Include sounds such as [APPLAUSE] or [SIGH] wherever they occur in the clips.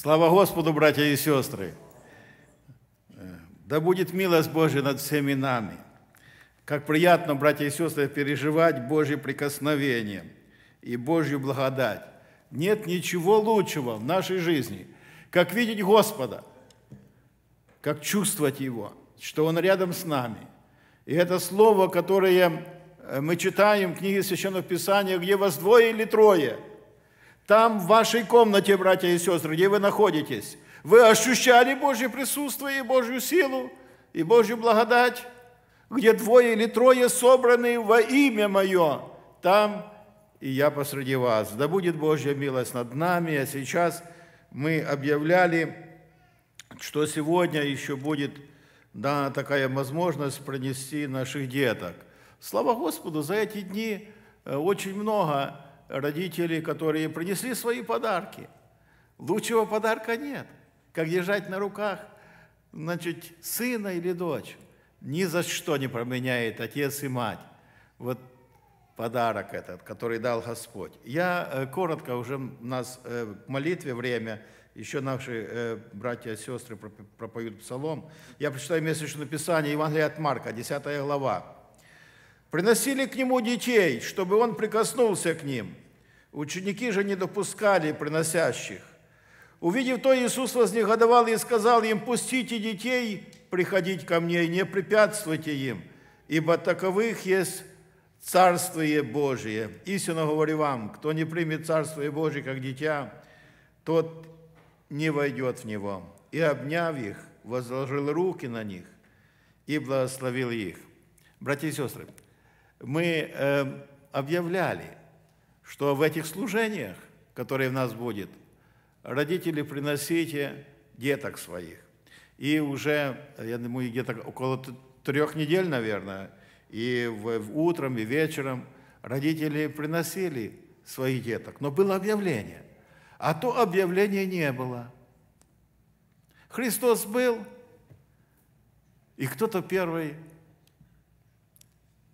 Слава Господу, братья и сестры! Да будет милость Божия над всеми нами. Как приятно, братья и сестры, переживать Божье прикосновение и Божью благодать. Нет ничего лучшего в нашей жизни, как видеть Господа, как чувствовать Его, что Он рядом с нами. И это слово, которое э, мы читаем в книге Священного Писания, где вас двое или трое – там, в вашей комнате, братья и сестры, где вы находитесь, вы ощущали Божье присутствие и Божью силу, и Божью благодать, где двое или трое собраны во имя Мое, там и я посреди вас. Да будет Божья милость над нами. А сейчас мы объявляли, что сегодня еще будет дана такая возможность пронести наших деток. Слава Господу, за эти дни э, очень много родители, которые принесли свои подарки. Лучшего подарка нет, как держать на руках значит, сына или дочь. Ни за что не променяет отец и мать. Вот подарок этот, который дал Господь. Я э, коротко, уже у нас э, к молитве время, еще наши э, братья и сестры пропоют псалом. Я прочитаю месячное писание Евангелия от Марка, 10 глава. Приносили к нему детей, чтобы он прикоснулся к ним. Ученики же не допускали приносящих. Увидев то, Иисус вознегодовал и сказал им, «Пустите детей приходить ко мне, и не препятствуйте им, ибо таковых есть Царствие Божие. Истинно говорю вам, кто не примет царство Божие как дитя, тот не войдет в него». И, обняв их, возложил руки на них и благословил их. Братья и сестры, мы э, объявляли, что в этих служениях, которые в нас будет, родители приносите деток своих. И уже, я думаю, где-то около трех недель, наверное, и в, в утром, и вечером родители приносили своих деток. Но было объявление. А то объявления не было. Христос был, и кто-то первый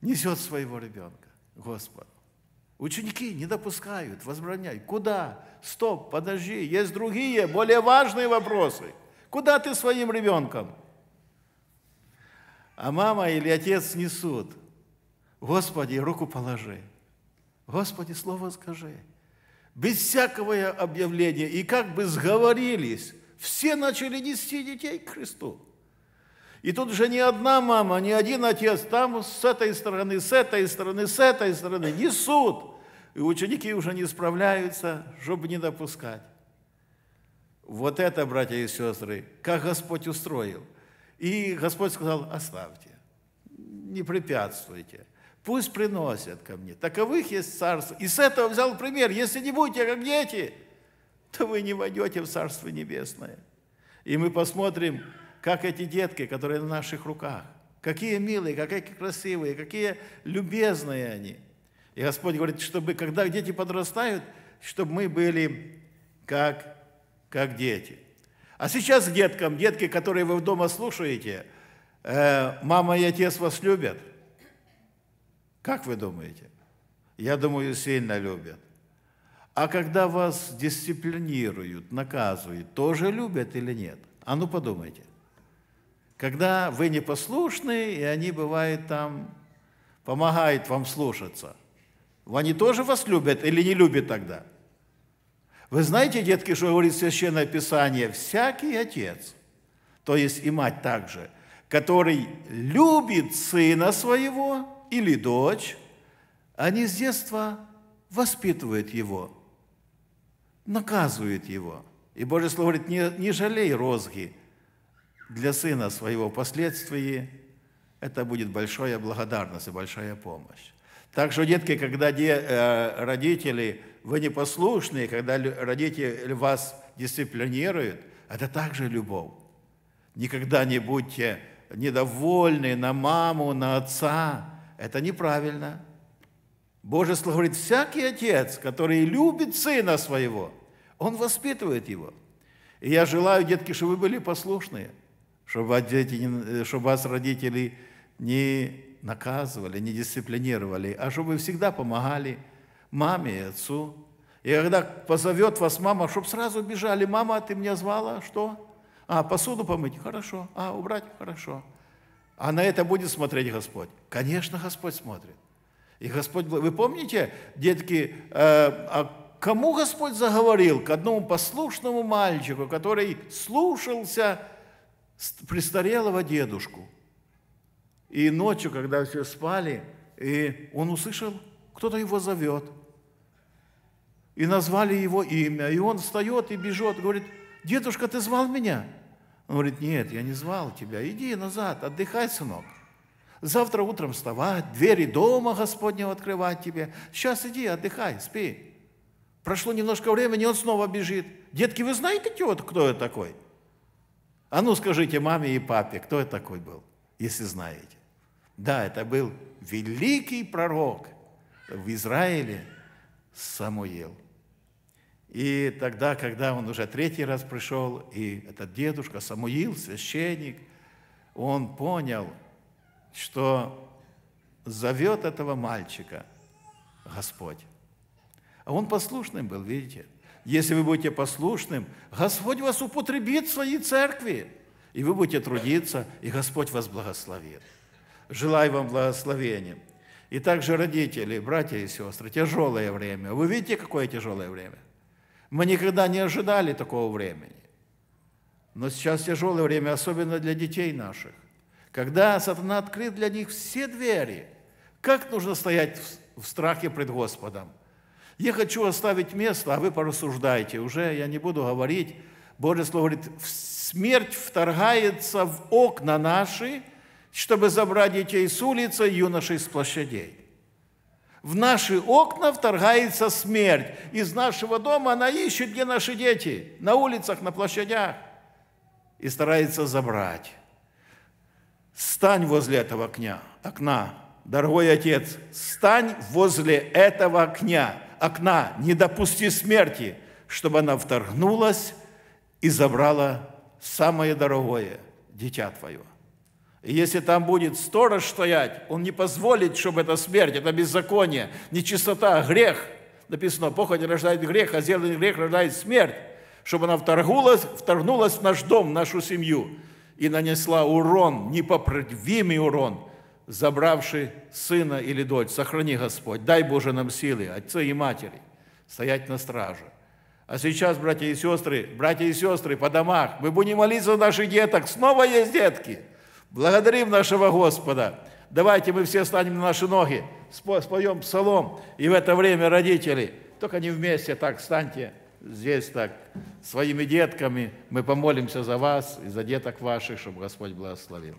несет своего ребенка Господу. Ученики не допускают, возбраняют. Куда? Стоп, подожди, есть другие, более важные вопросы. Куда ты своим ребенком? А мама или отец несут. Господи, руку положи. Господи, слово скажи. Без всякого объявления. И как бы сговорились, все начали нести детей к Христу. И тут уже не одна мама, не один отец, там с этой стороны, с этой стороны, с этой стороны несут. И ученики уже не справляются, чтобы не допускать. Вот это, братья и сестры, как Господь устроил. И Господь сказал, оставьте, не препятствуйте. Пусть приносят ко мне. Таковых есть царство. И с этого взял пример. Если не будете как дети, то вы не войдете в Царство Небесное. И мы посмотрим, как эти детки, которые на наших руках. Какие милые, какие красивые, какие любезные они. И Господь говорит, чтобы, когда дети подрастают, чтобы мы были как, как дети. А сейчас деткам, детки, которые вы дома слушаете, э, мама и отец вас любят. Как вы думаете? Я думаю, сильно любят. А когда вас дисциплинируют, наказывают, тоже любят или нет? А ну подумайте. Когда вы непослушны, и они, бывает, там помогают вам слушаться. Они тоже вас любят или не любят тогда? Вы знаете, детки, что говорит Священное Писание? Всякий отец, то есть и мать также, который любит сына своего или дочь, они с детства воспитывают его, наказывают его. И Божье Слово говорит, не, не жалей розги, для сына своего впоследствии, это будет большая благодарность и большая помощь. Так что, детки, когда э, родители, вы непослушные, когда родители вас дисциплинируют, это также любовь. Никогда не будьте недовольны на маму, на отца. Это неправильно. Божье Слово говорит, всякий отец, который любит сына своего, он воспитывает его. И я желаю, детки, чтобы вы были послушные – чтобы, вас дети, э, чтобы вас родители не наказывали, не дисциплинировали, а чтобы вы всегда помогали маме и отцу. И когда позовет вас мама, чтобы сразу бежали, мама, а ты меня звала, что? А, посуду помыть? Хорошо. А, убрать? Хорошо. А на это будет смотреть Господь? Конечно, Господь смотрит. И Господь, вы помните, детки, э, а кому Господь заговорил? К одному послушному мальчику, который слушался престарелого дедушку. И ночью, когда все спали, и он услышал, кто-то его зовет. И назвали его имя. И он встает и бежит, говорит, дедушка, ты звал меня? Он говорит, нет, я не звал тебя. Иди назад, отдыхай, сынок. Завтра утром вставать, двери дома Господнего открывать тебе. Сейчас иди, отдыхай, спи. Прошло немножко времени, и он снова бежит. Детки, вы знаете, кто я такой? А ну скажите маме и папе, кто это такой был, если знаете. Да, это был великий пророк в Израиле Самуил. И тогда, когда он уже третий раз пришел, и этот дедушка Самуил, священник, он понял, что зовет этого мальчика Господь. А он послушным был, видите. Если вы будете послушным, Господь вас употребит в своей церкви. И вы будете трудиться, и Господь вас благословит. Желаю вам благословения. И также родители, братья и сестры, тяжелое время. Вы видите, какое тяжелое время? Мы никогда не ожидали такого времени. Но сейчас тяжелое время, особенно для детей наших. Когда сатана открыт для них все двери, как нужно стоять в страхе пред Господом – я хочу оставить место, а вы порассуждайте. Уже я не буду говорить. Божье Слово говорит, смерть вторгается в окна наши, чтобы забрать детей с улицы, юношей с площадей. В наши окна вторгается смерть. Из нашего дома она ищет, где наши дети, на улицах, на площадях, и старается забрать. Стань возле этого окна, окна, дорогой отец, стань возле этого окна окна, не допусти смерти, чтобы она вторгнулась и забрала самое дорогое – дитя твое. И если там будет сторож стоять, он не позволит, чтобы эта смерть, это беззаконие, нечистота, грех. Написано, похоть рождает грех, а зеленый грех рождает смерть, чтобы она вторгнулась, вторгнулась в наш дом, в нашу семью и нанесла урон, непоправимый урон – забравший сына или дочь, сохрани, Господь, дай, Боже, нам силы, отцы и матери, стоять на страже. А сейчас, братья и сестры, братья и сестры, по домах, мы будем молиться за наших деток, снова есть детки. Благодарим нашего Господа. Давайте мы все станем на наши ноги, споем псалом, и в это время родители, только не вместе так станьте, здесь так, своими детками, мы помолимся за вас и за деток ваших, чтобы Господь благословил.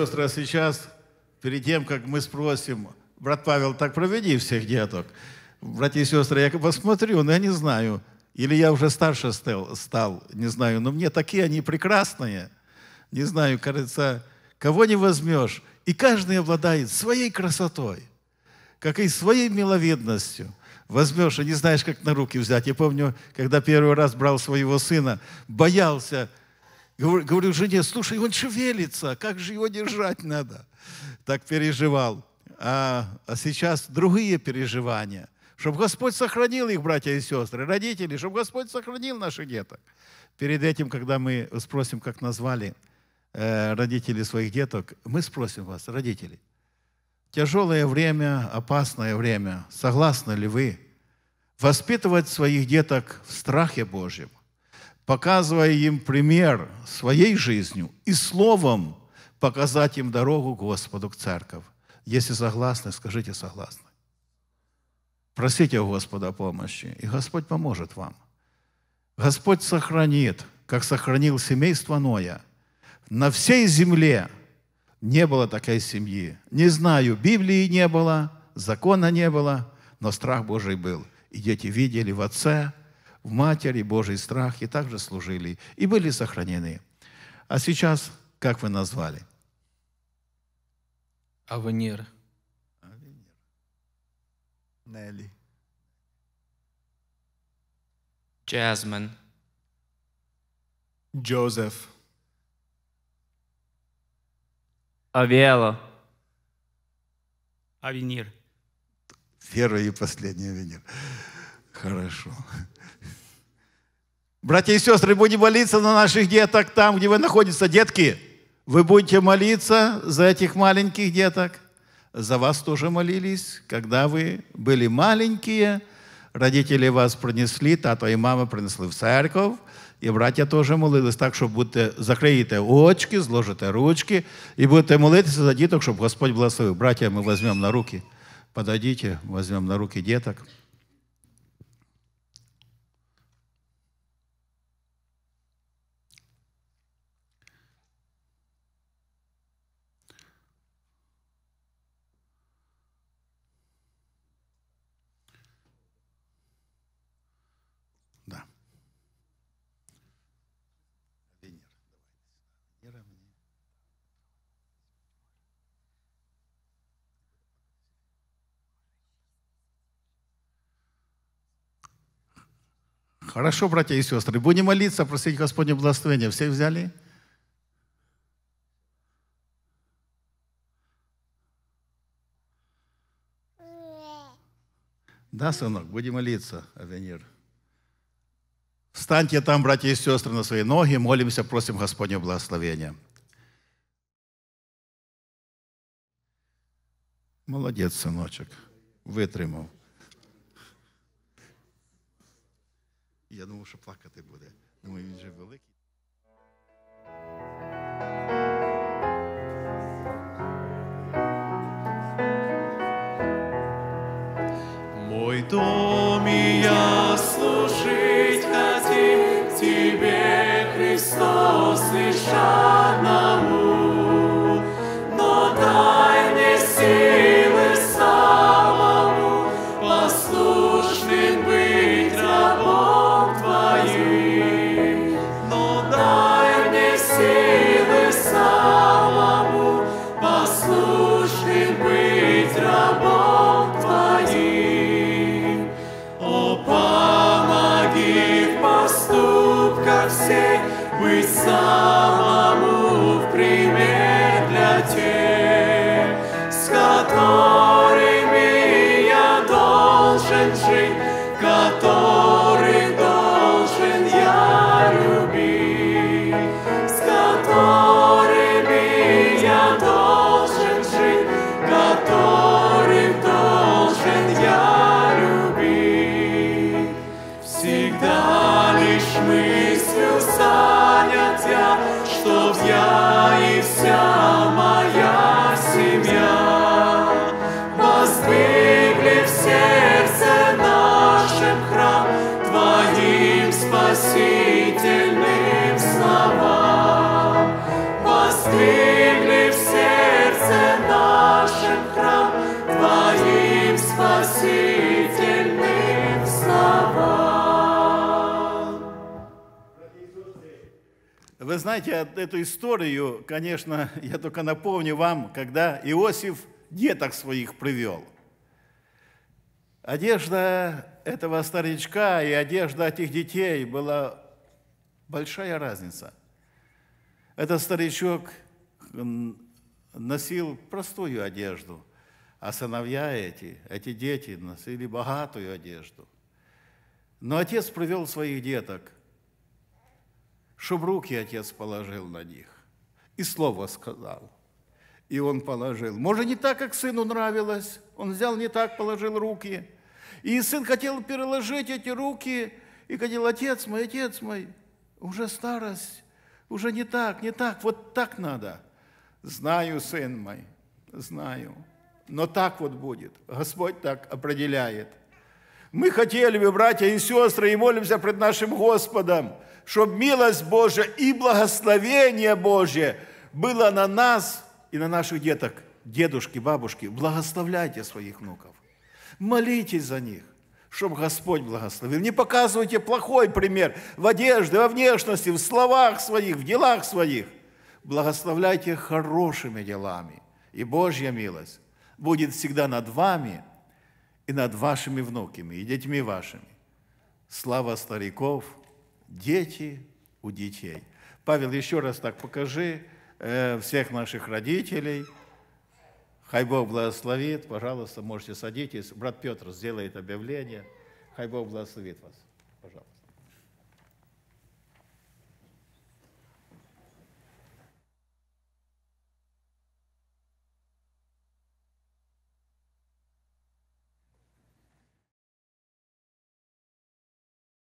сестры, а сейчас, перед тем, как мы спросим, брат Павел, так проведи всех деток. Братья и сестры, я посмотрю, но я не знаю. Или я уже старше стал, стал, не знаю. Но мне такие они прекрасные. Не знаю, кажется, кого не возьмешь. И каждый обладает своей красотой, как и своей миловидностью. Возьмешь, и не знаешь, как на руки взять. Я помню, когда первый раз брал своего сына, боялся – Говорю, говорю жене, слушай, он шевелится, как же его держать надо? Так переживал. А, а сейчас другие переживания. Чтобы Господь сохранил их, братья и сестры, родители, чтобы Господь сохранил наших деток. Перед этим, когда мы спросим, как назвали э, родители своих деток, мы спросим вас, родители, тяжелое время, опасное время, согласны ли вы воспитывать своих деток в страхе Божьем? показывая им пример своей жизнью и словом показать им дорогу Господу к церковь. Если согласны, скажите согласны. Просите у Господа помощи, и Господь поможет вам. Господь сохранит, как сохранил семейство Ноя. На всей земле не было такой семьи. Не знаю, Библии не было, закона не было, но страх Божий был. И дети видели в отце в Матери Божий страх и также служили, и были сохранены. А сейчас, как вы назвали? Авенир. Авенир. Нелли. Джазмен, Джозеф. Авиала. Авенир. Первый и последний авенир. Хорошо. Братья и сестры, будем молиться на наших деток там, где вы находитесь. Детки, вы будете молиться за этих маленьких деток. За вас тоже молились, когда вы были маленькие. Родители вас принесли, тато и мама принесли в церковь. И братья тоже молились так, чтобы будете закриєте очки, сложите ручки и будете молиться за деток, чтобы Господь благословил. Братья, мы возьмем на руки. подойдите, возьмем на руки деток. Хорошо, братья и сестры, будем молиться, просить Господне благословения. Всех взяли? Да, сынок, будем молиться, Авенир. Встаньте там, братья и сестры, на свои ноги, молимся, просим Господне благословения. Молодец, сыночек, вытримал. І я думав, що плакати буде. Думаю, він же великий. Мой дом и я служить хотим, Тебе, Христос, лишать. sun. знаете, эту историю, конечно, [LAUGHS] я только напомню вам, когда Иосиф деток своих привел. Одежда этого старичка и одежда этих детей была большая разница. Этот старичок носил простую одежду, а сыновья эти, эти дети носили богатую одежду. Но отец привел своих деток – чтобы руки Отец положил на них. И слово сказал. И он положил. Может, не так, как сыну нравилось. Он взял не так, положил руки. И сын хотел переложить эти руки. И говорил, отец мой, отец мой, уже старость, уже не так, не так, вот так надо. Знаю, сын мой, знаю. Но так вот будет. Господь так определяет. Мы хотели бы, братья и сестры, и молимся пред нашим Господом, чтобы милость Божья и благословение Божье было на нас и на наших деток. Дедушки, бабушки, благословляйте своих внуков. Молитесь за них чтобы Господь благословил. Не показывайте плохой пример в одежде, во внешности, в словах своих, в делах своих. Благословляйте хорошими делами, и Божья милость будет всегда над вами – и над вашими внуками и детьми вашими. Слава стариков, дети у детей. Павел, еще раз так покажи э, всех наших родителей. Хай Бог благословит. Пожалуйста, можете садитесь. Брат Петр сделает объявление. Хай Бог благословит вас. Пожалуйста.